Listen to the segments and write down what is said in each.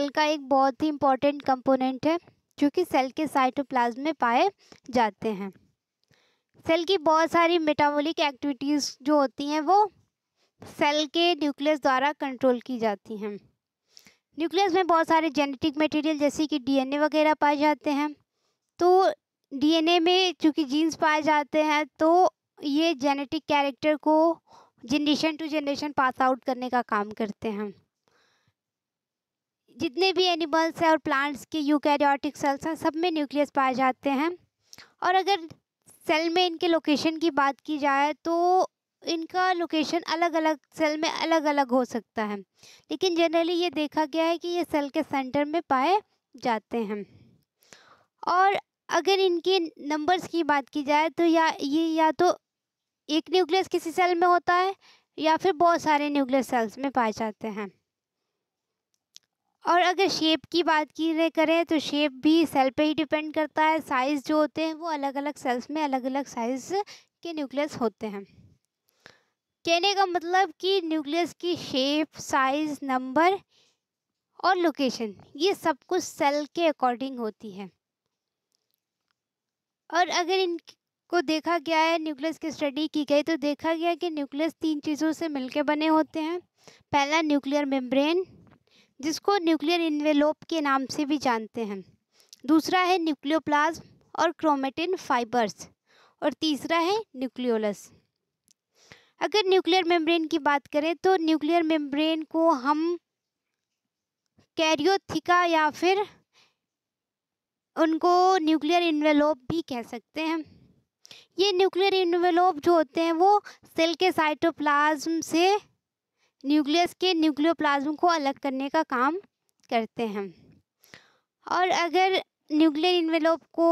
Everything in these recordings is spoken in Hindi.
सेल का एक बहुत ही इम्पॉर्टेंट कंपोनेंट है जो कि सेल के साइटोप्लाज्म में पाए जाते हैं सेल की बहुत सारी मेटाबॉलिक एक्टिविटीज़ जो होती हैं वो सेल के न्यूक्लियस द्वारा कंट्रोल की जाती हैं न्यूक्लियस में बहुत सारे जेनेटिक मटेरियल जैसे कि डीएनए वगैरह पाए जाते हैं तो डीएनए में चूँकि जीन्स पाए जाते हैं तो ये जेनेटिक कैरेक्टर को generation to generation pass out करने का काम करते हैं जितने भी एनिमल्स हैं और प्लांट्स के यूकैरियोटिक सेल्स हैं सब में न्यूक्लियस पाए जाते हैं और अगर सेल में इनके लोकेशन की बात की जाए तो इनका लोकेशन अलग अलग सेल में अलग अलग हो सकता है लेकिन जनरली ये देखा गया है कि ये सेल के सेंटर में पाए जाते हैं और अगर इनके नंबर्स की बात की जाए तो या ये या तो एक न्यूक्लियस किसी सेल में होता है या फिर बहुत सारे न्यूक्लियस सेल्स में पाए जाते हैं और अगर शेप की बात की करें तो शेप भी सेल पे ही डिपेंड करता है साइज़ जो होते हैं वो अलग अलग सेल्स में अलग अलग साइज़ के न्यूक्लियस होते हैं कहने का मतलब कि न्यूक्लियस की शेप साइज़ नंबर और लोकेशन ये सब कुछ सेल के अकॉर्डिंग होती है और अगर इनको देखा गया है न्यूक्लियस की स्टडी की गई तो देखा गया कि न्यूक्लियस तीन चीज़ों से मिलकर बने होते हैं पहला न्यूक्लियर मेम्ब्रेन जिसको न्यूक्लियर इन्वेलोप के नाम से भी जानते हैं दूसरा है न्यूक्लियोप्लाज्म और क्रोमेटिन फाइबर्स और तीसरा है न्यूक्लियोलस अगर न्यूक्लियर मेम्ब्रेन की बात करें तो न्यूक्लियर मेम्ब्रेन को हम कैरियोथिका या फिर उनको न्यूक्लियर इन्वेलोप भी कह सकते हैं ये न्यूक्लियर इन्वेलोप जो होते हैं वो सेल के साइटोप्लाज्म से न्यूक्लियस के न्यूक्लियोप्लाज्म को अलग करने का काम करते हैं और अगर न्यूक्लियर इन्वेलोप को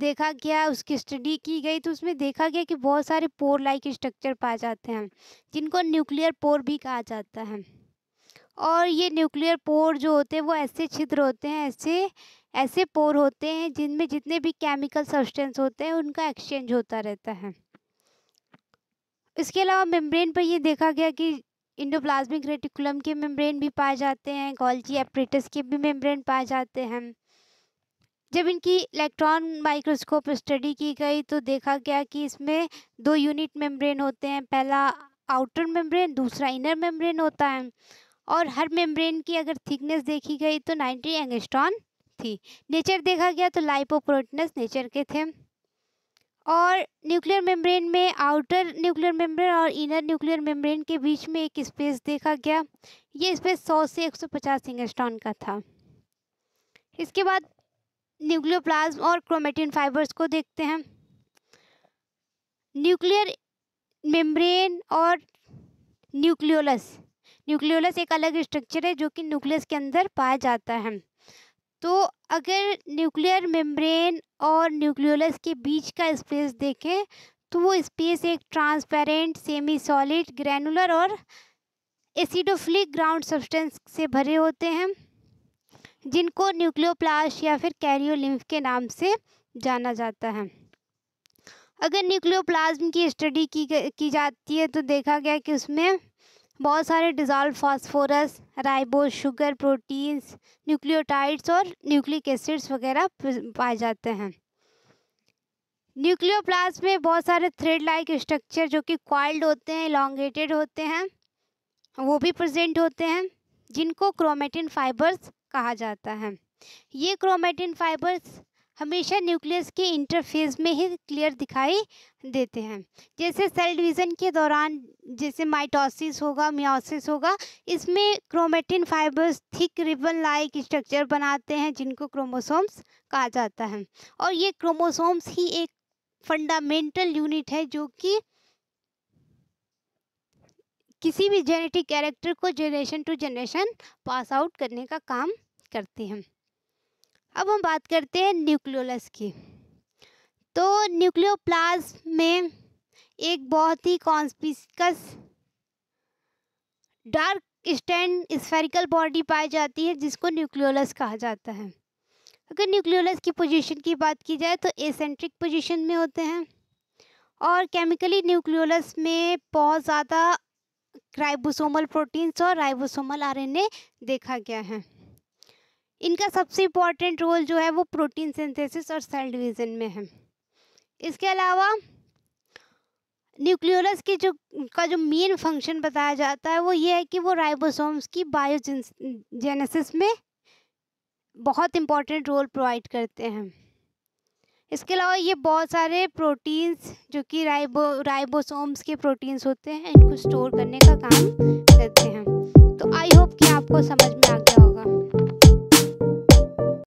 देखा गया उसकी स्टडी की गई तो उसमें देखा गया कि बहुत सारे पोर लाइक स्ट्रक्चर पाए जाते हैं जिनको न्यूक्लियर पोर भी कहा जाता है और ये न्यूक्लियर पोर जो होते हैं वो ऐसे छिद्र होते हैं ऐसे ऐसे पोर होते हैं जिनमें जितने भी केमिकल सब्सटेंस होते हैं उनका एक्सचेंज होता रहता है इसके अलावा मेम्ब्रेन पर ये देखा गया कि इंडोप्लाज्मिक रेटिकुलम के मेम्ब्रेन भी पाए जाते हैं गोल्जी एप्रेटस के भी मेम्ब्रेन पाए जाते हैं जब इनकी इलेक्ट्रॉन माइक्रोस्कोप स्टडी की गई तो देखा गया कि इसमें दो यूनिट मेम्ब्रेन होते हैं पहला आउटर मेम्ब्रेन दूसरा इनर मेम्ब्रेन होता है और हर मेम्ब्रेन की अगर थिकनेस देखी गई तो नाइन्टी एंगस्ट्रॉन थी नेचर देखा गया तो लाइपोप्रोटीनस नेचर के थे और न्यूक्लियर मेम्ब्रेन में आउटर न्यूक्लियर मेम्ब्रेन और इनर न्यूक्लियर मेम्ब्रेन के बीच में एक स्पेस देखा गया ये स्पेस 100 से 150 सौ पचास का था इसके बाद न्यूक्लियोप्लाज्म और क्रोमेटिन फाइबर्स को देखते हैं न्यूक्लियर मेम्ब्रेन और न्यूक्लियोलस न्यूक्लियोलस एक अलग स्ट्रक्चर है जो कि न्यूक्लियस के अंदर पाया जाता है तो अगर न्यूक्लियर मेम्ब्रेन और न्यूक्लियोलस के बीच का स्पेस देखें तो वो स्पेस एक ट्रांसपेरेंट सेमी सॉलिड ग्रैनुलर और एसिडोफ्लिक ग्राउंड सब्सटेंस से भरे होते हैं जिनको न्यूक्लियोप्लास्ट या फिर कैरियोलिम्फ के नाम से जाना जाता है अगर न्यूक्लियोप्लाज्म की स्टडी की की जाती है तो देखा गया कि उसमें बहुत सारे dissolve phosphorus ribo sugar proteins nucleotides और न्यूक्लिक एसिड्स वगैरह पाए जाते हैं न्यूक्लियोप्लास्ट में बहुत सारे थ्रेड लाइक स्ट्रक्चर जो कि क्वाइल्ड होते हैं लॉन्गेटेड होते हैं वो भी प्रेजेंट होते हैं जिनको क्रोमेटिन फाइबर्स कहा जाता है ये क्रोमेटिन फाइबर्स हमेशा न्यूक्लियस के इंटरफेस में ही क्लियर दिखाई देते हैं जैसे सेल डिवीज़न के दौरान जैसे माइटोसिस होगा मियोसिस होगा इसमें chromatin fibres thick ribbon like structure बनाते हैं जिनको क्रोमोसोम्स कहा जाता है और ये क्रोमोसोम्स ही एक फंडामेंटल यूनिट है जो कि किसी भी जेनेटिक कैरेक्टर को generation to generation pass out करने का काम करते हैं अब हम बात करते हैं न्यूक्लियोलस की तो न्यूक्लियोप्लाज्म में एक बहुत ही conspicuous dark stained spherical body पाई जाती है जिसको न्यूक्लियोलस कहा जाता है अगर न्यूक्लियोलस की पोजीशन की बात की जाए तो एसेंट्रिक पोजीशन में होते हैं और केमिकली न्यूक्लियोलस में बहुत ज़्यादा राइबोसोमल प्रोटीन्स और राइबोसोमल आरएनए देखा गया है इनका सबसे इम्पॉर्टेंट रोल जो है वो प्रोटीन सिंथेसिस और सेल डिवीज़न में है इसके अलावा न्यूक्लियोलस के जो का जो मेन फंक्शन बताया जाता है वो ये है कि वो राइबोसोम्स की बायोजेनेसिस में बहुत इम्पॉर्टेंट रोल प्रोवाइड करते हैं इसके अलावा ये बहुत सारे प्रोटीन्स जो कि राइबो राइबोसोम्स के प्रोटीन्स होते हैं इनको स्टोर करने का काम करते हैं तो आई होप कि आपको समझ में आ गया होगा